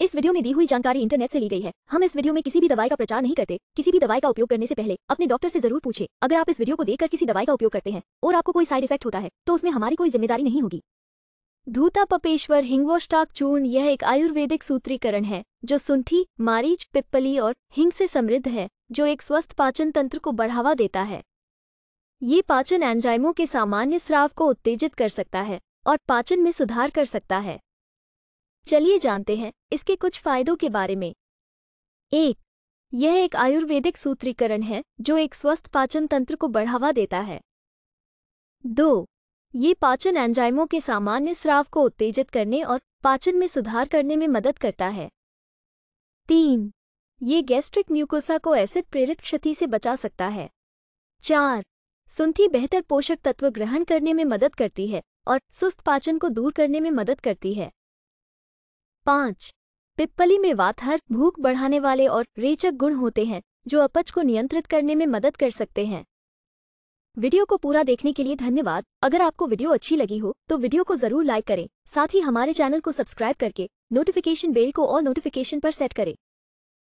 इस वीडियो में दी हुई जानकारी इंटरनेट से ली गई है हम इस वीडियो में किसी भी दवाई का प्रचार नहीं करते किसी भी दवाई का उपयोग करने से पहले अपने डॉक्टर से जरूर पूछे अगर आप इस वीडियो को देखकर किसी दवाई का उपयोग करते हैं और आपको कोई साइड इफेक्ट होता है तो उसमें हमारी कोई जिम्मेदारी नहीं होगी धूता पपेश्वर हिंगवोस्टाक चूर्ण यह एक आयुर्वेदिक सूत्रीकरण है जो सुंठी मारीच पिप्पली और हिंग से समृद्ध है जो एक स्वस्थ पाचन तंत्र को बढ़ावा देता है ये पाचन एंजाइमों के सामान्य स्राव को उत्तेजित कर सकता है और पाचन में सुधार कर सकता है चलिए जानते हैं इसके कुछ फायदों के बारे में एक यह एक आयुर्वेदिक सूत्रीकरण है जो एक स्वस्थ पाचन तंत्र को बढ़ावा देता है दो ये पाचन एंजाइमों के सामान्य स्राव को उत्तेजित करने और पाचन में सुधार करने में मदद करता है तीन ये गैस्ट्रिक म्यूकोसा को एसिड प्रेरित क्षति से बचा सकता है चार सुंथी बेहतर पोषक तत्व ग्रहण करने में मदद करती है और सुस्त पाचन को दूर करने में मदद करती है पाँच पिप्पली में वातहर भूख बढ़ाने वाले और रेचक गुण होते हैं जो अपच को नियंत्रित करने में मदद कर सकते हैं वीडियो को पूरा देखने के लिए धन्यवाद अगर आपको वीडियो अच्छी लगी हो तो वीडियो को जरूर लाइक करें साथ ही हमारे चैनल को सब्सक्राइब करके नोटिफिकेशन बेल को और नोटिफिकेशन पर सेट करें